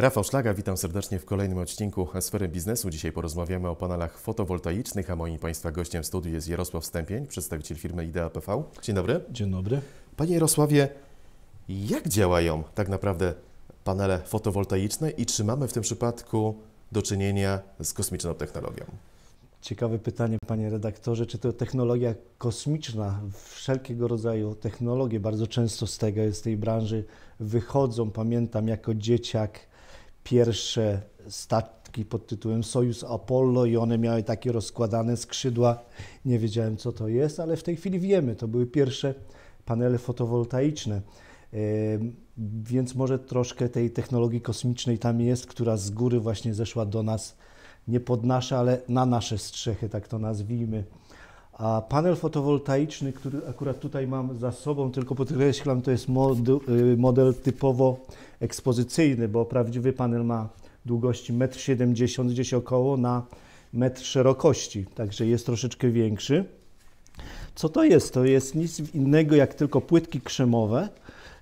Rafał Szlaga, witam serdecznie w kolejnym odcinku Sfery Biznesu. Dzisiaj porozmawiamy o panelach fotowoltaicznych, a moim Państwa gościem w studiu jest Jarosław Stępień, przedstawiciel firmy Idea PV. Dzień dobry. Dzień dobry. Panie Jarosławie, jak działają tak naprawdę panele fotowoltaiczne i czy mamy w tym przypadku do czynienia z kosmiczną technologią? Ciekawe pytanie, panie redaktorze, czy to technologia kosmiczna, wszelkiego rodzaju technologie, bardzo często z tego, z tej branży wychodzą. Pamiętam jako dzieciak pierwsze statki pod tytułem Sojus Apollo i one miały takie rozkładane skrzydła. Nie wiedziałem, co to jest, ale w tej chwili wiemy. To były pierwsze panele fotowoltaiczne. Więc może troszkę tej technologii kosmicznej tam jest, która z góry właśnie zeszła do nas, nie pod nasze, ale na nasze strzechy, tak to nazwijmy. A panel fotowoltaiczny, który akurat tutaj mam za sobą, tylko podkreślam, to jest model, y, model typowo ekspozycyjny, bo prawdziwy panel ma długości 1,70 m gdzieś około na metr szerokości, także jest troszeczkę większy. Co to jest? To jest nic innego jak tylko płytki krzemowe,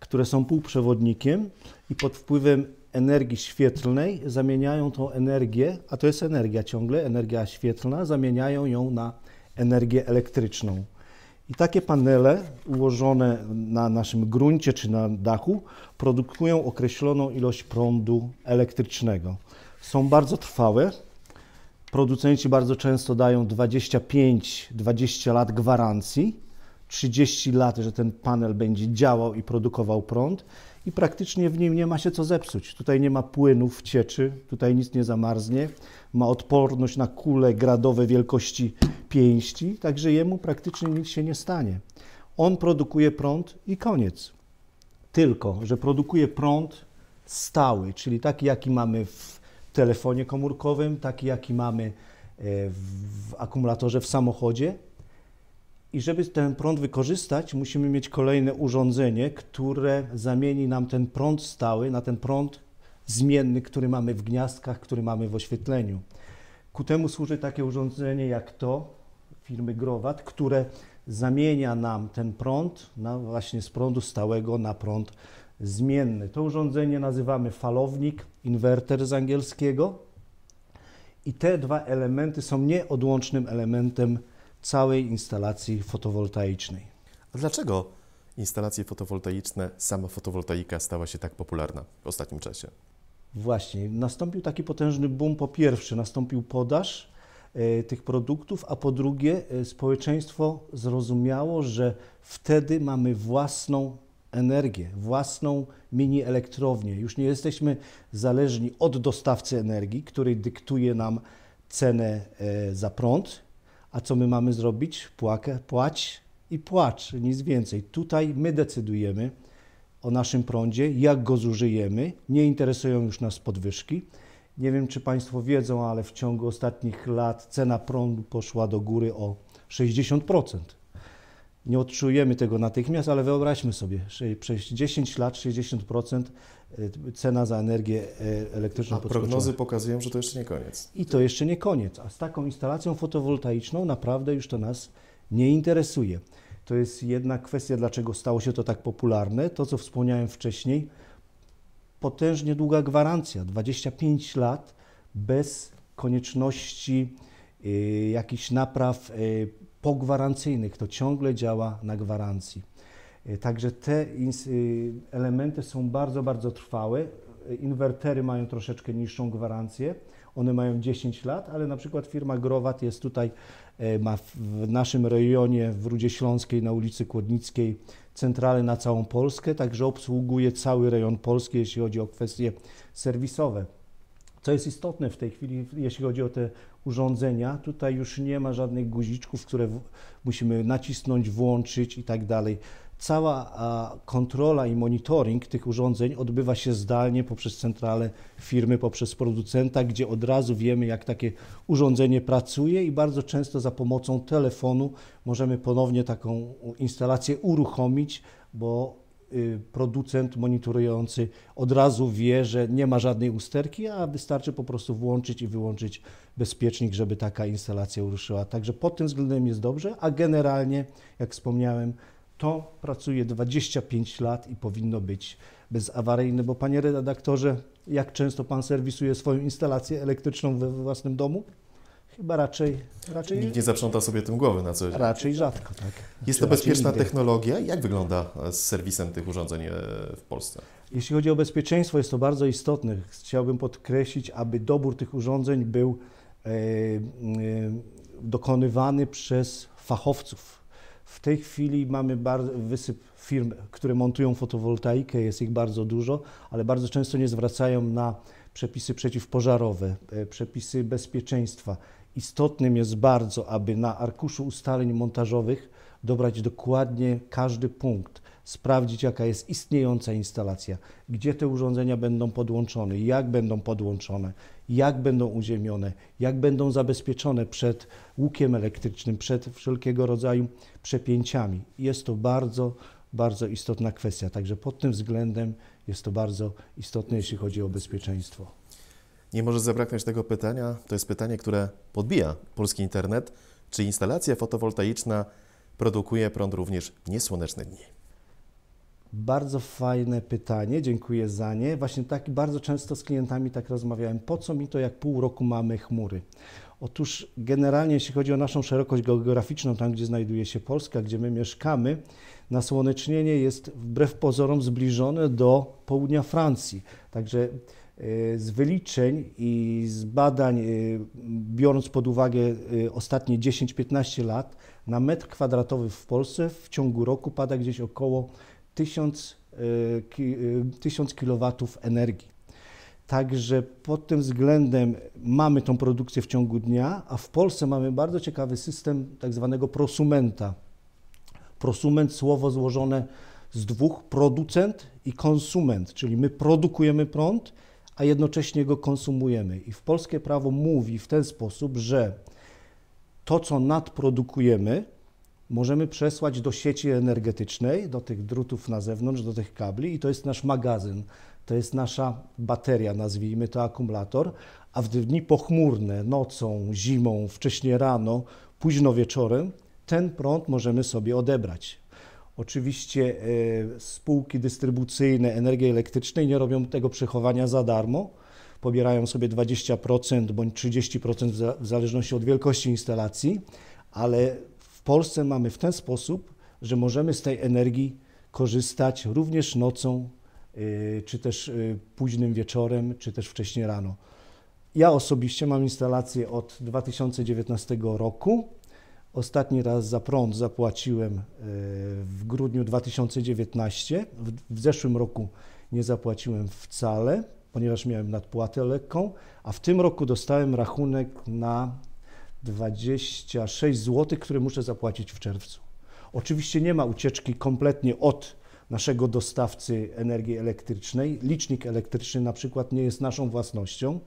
które są półprzewodnikiem i pod wpływem energii świetlnej zamieniają tą energię, a to jest energia ciągle, energia świetlna, zamieniają ją na energię elektryczną. I takie panele ułożone na naszym gruncie czy na dachu produkują określoną ilość prądu elektrycznego. Są bardzo trwałe. Producenci bardzo często dają 25-20 lat gwarancji, 30 lat, że ten panel będzie działał i produkował prąd i praktycznie w nim nie ma się co zepsuć. Tutaj nie ma płynów, cieczy, tutaj nic nie zamarznie, ma odporność na kule gradowe wielkości pięści, także jemu praktycznie nic się nie stanie. On produkuje prąd i koniec. Tylko, że produkuje prąd stały, czyli taki, jaki mamy w telefonie komórkowym, taki, jaki mamy e, w akumulatorze w samochodzie, i żeby ten prąd wykorzystać, musimy mieć kolejne urządzenie, które zamieni nam ten prąd stały na ten prąd zmienny, który mamy w gniazdkach, który mamy w oświetleniu. Ku temu służy takie urządzenie jak to firmy Growat, które zamienia nam ten prąd na właśnie z prądu stałego na prąd zmienny. To urządzenie nazywamy falownik, inwerter z angielskiego. I te dwa elementy są nieodłącznym elementem całej instalacji fotowoltaicznej. A dlaczego instalacje fotowoltaiczne, sama fotowoltaika stała się tak popularna w ostatnim czasie? Właśnie, nastąpił taki potężny boom. Po pierwsze, nastąpił podaż e, tych produktów, a po drugie, e, społeczeństwo zrozumiało, że wtedy mamy własną energię, własną mini elektrownię. Już nie jesteśmy zależni od dostawcy energii, który dyktuje nam cenę e, za prąd a co my mamy zrobić? Płakę, płać i płacz, nic więcej. Tutaj my decydujemy o naszym prądzie, jak go zużyjemy. Nie interesują już nas podwyżki. Nie wiem, czy Państwo wiedzą, ale w ciągu ostatnich lat cena prądu poszła do góry o 60% nie odczujemy tego natychmiast, ale wyobraźmy sobie, przez 10 lat 60% y, cena za energię e, elektryczną A prognozy pokazują, że to jeszcze nie koniec. I to jeszcze nie koniec. A z taką instalacją fotowoltaiczną naprawdę już to nas nie interesuje. To jest jedna kwestia, dlaczego stało się to tak popularne. To, co wspomniałem wcześniej, potężnie długa gwarancja 25 lat bez konieczności y, jakichś napraw y, pogwarancyjnych. To ciągle działa na gwarancji. E, także te y, elementy są bardzo, bardzo trwałe. E, inwertery mają troszeczkę niższą gwarancję. One mają 10 lat, ale na przykład firma Growat jest tutaj, e, ma w naszym rejonie w Rudzie Śląskiej na ulicy Kłodnickiej centralę na całą Polskę, także obsługuje cały rejon Polski, jeśli chodzi o kwestie serwisowe. Co jest istotne w tej chwili, jeśli chodzi o te urządzenia. Tutaj już nie ma żadnych guziczków, które musimy nacisnąć, włączyć i tak dalej. Cała kontrola i monitoring tych urządzeń odbywa się zdalnie poprzez centralę firmy, poprzez producenta, gdzie od razu wiemy, jak takie urządzenie pracuje, i bardzo często za pomocą telefonu możemy ponownie taką instalację uruchomić, bo Y, producent monitorujący od razu wie, że nie ma żadnej usterki, a wystarczy po prostu włączyć i wyłączyć bezpiecznik, żeby taka instalacja ruszyła. Także pod tym względem jest dobrze, a generalnie, jak wspomniałem, to pracuje 25 lat i powinno być bezawaryjne, bo panie redaktorze, jak często pan serwisuje swoją instalację elektryczną we własnym domu? Chyba raczej, raczej... Nikt nie zaprząta sobie tym głowy na co dzień. Raczej rzadko, tak. Jest to bezpieczna technologia? Jak wygląda z serwisem tych urządzeń e, w Polsce? Jeśli chodzi o bezpieczeństwo, jest to bardzo istotne. Chciałbym podkreślić, aby dobór tych urządzeń był e, e, dokonywany przez fachowców. W tej chwili mamy wysyp firm, które montują fotowoltaikę, jest ich bardzo dużo, ale bardzo często nie zwracają na przepisy przeciwpożarowe, e, przepisy bezpieczeństwa. Istotnym jest bardzo, aby na arkuszu ustaleń montażowych dobrać dokładnie każdy punkt, sprawdzić jaka jest istniejąca instalacja, gdzie te urządzenia będą podłączone, jak będą podłączone, jak będą uziemione, jak będą zabezpieczone przed łukiem elektrycznym, przed wszelkiego rodzaju przepięciami. Jest to bardzo, bardzo istotna kwestia, także pod tym względem jest to bardzo istotne, jeśli chodzi o bezpieczeństwo. Nie może zabraknąć tego pytania. To jest pytanie, które podbija polski internet. Czy instalacja fotowoltaiczna produkuje prąd również w niesłoneczne dni? Bardzo fajne pytanie, dziękuję za nie. Właśnie tak bardzo często z klientami tak rozmawiałem. Po co mi to, jak pół roku mamy chmury? Otóż generalnie, jeśli chodzi o naszą szerokość geograficzną, tam gdzie znajduje się Polska, gdzie my mieszkamy, nasłonecznienie jest wbrew pozorom zbliżone do południa Francji. Także Y, z wyliczeń i z badań, y, biorąc pod uwagę y, ostatnie 10-15 lat, na metr kwadratowy w Polsce w ciągu roku pada gdzieś około 1000, kW energii. Także pod tym względem mamy tą produkcję w ciągu dnia, a w Polsce mamy bardzo ciekawy system tak zwanego prosumenta. Prosument słowo złożone z dwóch producent i konsument, czyli my produkujemy prąd a jednocześnie go konsumujemy. I w polskie prawo mówi w ten sposób, że to, co nadprodukujemy, możemy przesłać do sieci energetycznej, do tych drutów na zewnątrz, do tych kabli, i to jest nasz magazyn, to jest nasza bateria, nazwijmy to akumulator, a w dni pochmurne, nocą, zimą, wcześnie rano, późno wieczorem, ten prąd możemy sobie odebrać. Oczywiście e, spółki dystrybucyjne energii elektrycznej nie robią tego przechowania za darmo. Pobierają sobie 20% bądź 30% w zależności od wielkości instalacji, ale w Polsce mamy w ten sposób, że możemy z tej energii korzystać również nocą, e, czy też e, późnym wieczorem, czy też wcześniej rano. Ja osobiście mam instalację od 2019 roku Ostatni raz za prąd zapłaciłem e, w grudniu 2019. W zeszłym roku nie zapłaciłem wcale, ponieważ miałem nadpłatę lekką, a w tym roku dostałem rachunek na 26 zł, który muszę zapłacić w czerwcu. Oczywiście nie ma ucieczki kompletnie od naszego dostawcy energii elektrycznej. Licznik elektryczny na przykład nie jest naszą własnością.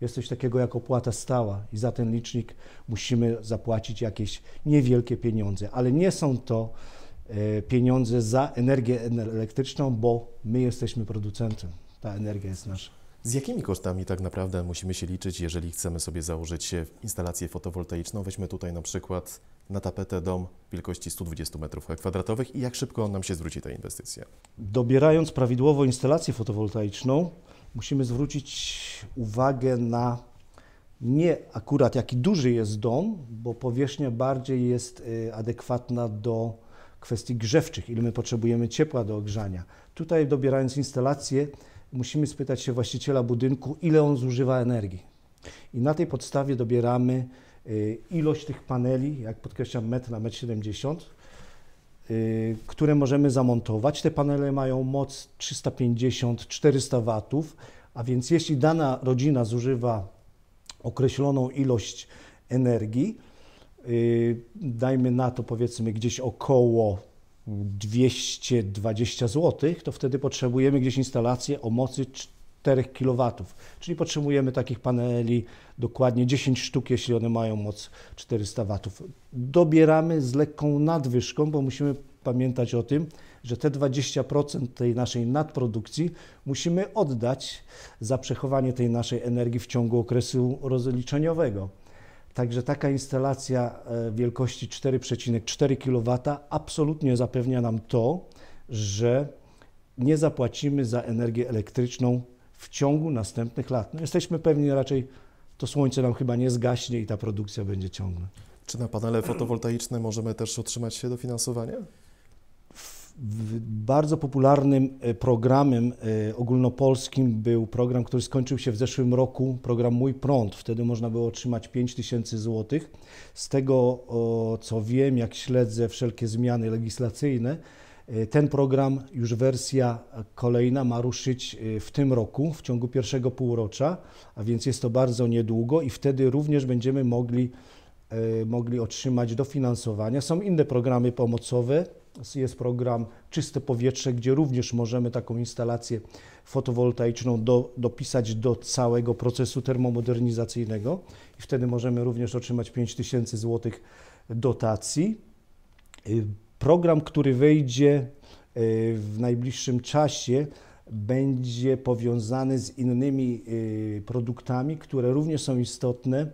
Jest coś takiego jak opłata stała i za ten licznik musimy zapłacić jakieś niewielkie pieniądze, ale nie są to e, pieniądze za energię elektryczną, bo my jesteśmy producentem. Ta energia jest nasza. Z jakimi kosztami tak naprawdę musimy się liczyć, jeżeli chcemy sobie założyć instalację fotowoltaiczną? Weźmy tutaj na przykład na tapetę dom wielkości 120 m2 i jak szybko nam się zwróci ta inwestycja? Dobierając prawidłowo instalację fotowoltaiczną, musimy zwrócić uwagę na nie akurat jaki duży jest dom, bo powierzchnia bardziej jest y, adekwatna do kwestii grzewczych, ile my potrzebujemy ciepła do ogrzania. Tutaj dobierając instalację, musimy spytać się właściciela budynku, ile on zużywa energii. I na tej podstawie dobieramy Y, ilość tych paneli, jak podkreślam, metr na metr 70, y, które możemy zamontować. Te panele mają moc 350-400 watów, a więc jeśli dana rodzina zużywa określoną ilość energii, y, dajmy na to powiedzmy gdzieś około 220 zł, to wtedy potrzebujemy gdzieś instalację o mocy 4 kW. Czyli potrzebujemy takich paneli dokładnie 10 sztuk, jeśli one mają moc 400 W. Dobieramy z lekką nadwyżką, bo musimy pamiętać o tym, że te 20% tej naszej nadprodukcji musimy oddać za przechowanie tej naszej energii w ciągu okresu rozliczeniowego. Także taka instalacja e, wielkości 4,4 kW absolutnie zapewnia nam to, że nie zapłacimy za energię elektryczną w ciągu następnych lat. No jesteśmy pewni no, raczej, to słońce nam chyba nie zgaśnie i ta produkcja będzie ciągle. Czy na panele fotowoltaiczne możemy też otrzymać się dofinansowanie? bardzo popularnym e, programem e, ogólnopolskim był program, który skończył się w zeszłym roku, program Mój Prąd. Wtedy można było otrzymać 5 tysięcy złotych. Z tego, co wiem, jak śledzę wszelkie zmiany legislacyjne, E, ten program, już wersja kolejna, ma ruszyć e, w tym roku, w ciągu pierwszego półrocza, a więc jest to bardzo niedługo i wtedy również będziemy mogli, e, mogli otrzymać dofinansowania. Są inne programy pomocowe. Jest program Czyste Powietrze, gdzie również możemy taką instalację fotowoltaiczną do, dopisać do całego procesu termomodernizacyjnego i wtedy możemy również otrzymać 5000 zł dotacji. Program, który wyjdzie e, w najbliższym czasie, będzie powiązany z innymi e, produktami, które również są istotne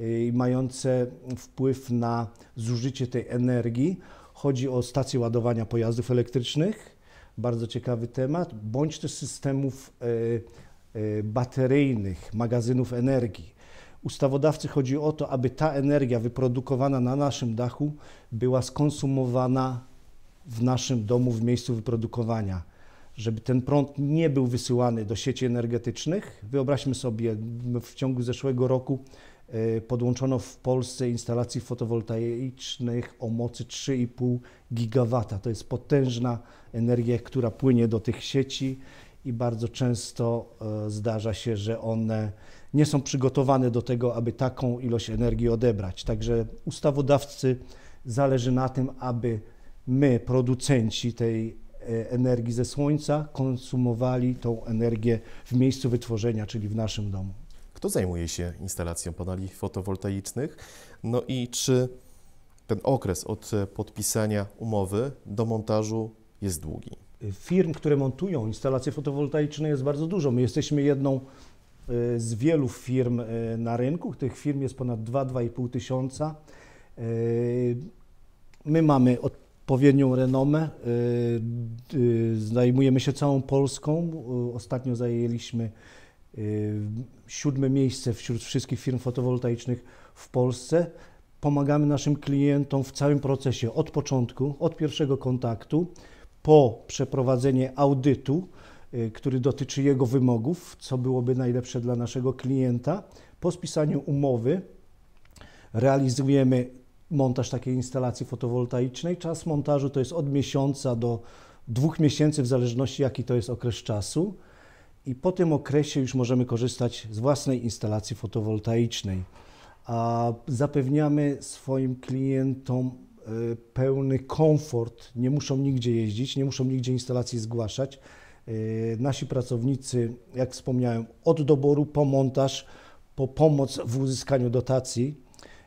e, i mające wpływ na zużycie tej energii. Chodzi o stacje ładowania pojazdów elektrycznych, bardzo ciekawy temat, bądź też systemów bateryjnych, magazynów energii. Ustawodawcy chodzi o to, aby ta energia wyprodukowana na naszym dachu była skonsumowana w naszym domu, w miejscu wyprodukowania. Żeby ten prąd nie był wysyłany do sieci energetycznych. Wyobraźmy sobie, w ciągu zeszłego roku y, podłączono w Polsce instalacji fotowoltaicznych o mocy 3,5 GW. To jest potężna energia, która płynie do tych sieci i bardzo często e, zdarza się, że one nie są przygotowane do tego, aby taką ilość energii odebrać. Także ustawodawcy zależy na tym, aby my, producenci tej e, energii ze słońca, konsumowali tą energię w miejscu wytworzenia, czyli w naszym domu. Kto zajmuje się instalacją paneli fotowoltaicznych? No i czy ten okres od podpisania umowy do montażu jest długi? Y, firm, które montują instalacje fotowoltaiczne jest bardzo dużo. My jesteśmy jedną y, z wielu firm y, na rynku. Tych firm jest ponad 2-2,5 tysiąca. My mamy odpowiednią renomę. Zajmujemy się całą Polską. Ostatnio zajęliśmy siódme miejsce wśród wszystkich firm fotowoltaicznych w Polsce. Pomagamy naszym klientom w całym procesie od początku, od pierwszego kontaktu po przeprowadzeniu audytu, y, który dotyczy jego wymogów, co byłoby najlepsze dla naszego klienta. Po spisaniu umowy realizujemy montaż takiej instalacji fotowoltaicznej. Czas montażu to jest od miesiąca do dwóch miesięcy, w zależności jaki to jest okres czasu. I po tym okresie już możemy korzystać z własnej instalacji fotowoltaicznej. A zapewniamy swoim klientom Y, pełny komfort, nie muszą nigdzie jeździć, nie muszą nigdzie instalacji zgłaszać. Y, nasi pracownicy, jak wspomniałem, od doboru po montaż, po pomoc w uzyskaniu dotacji,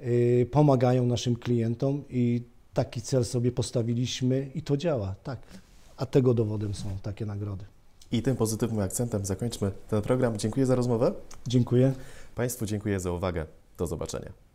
y, pomagają naszym klientom i taki cel sobie postawiliśmy i to działa, tak. A tego dowodem są takie nagrody. I tym pozytywnym akcentem zakończmy ten program. Dziękuję za rozmowę. Dziękuję. Państwu dziękuję za uwagę. Do zobaczenia.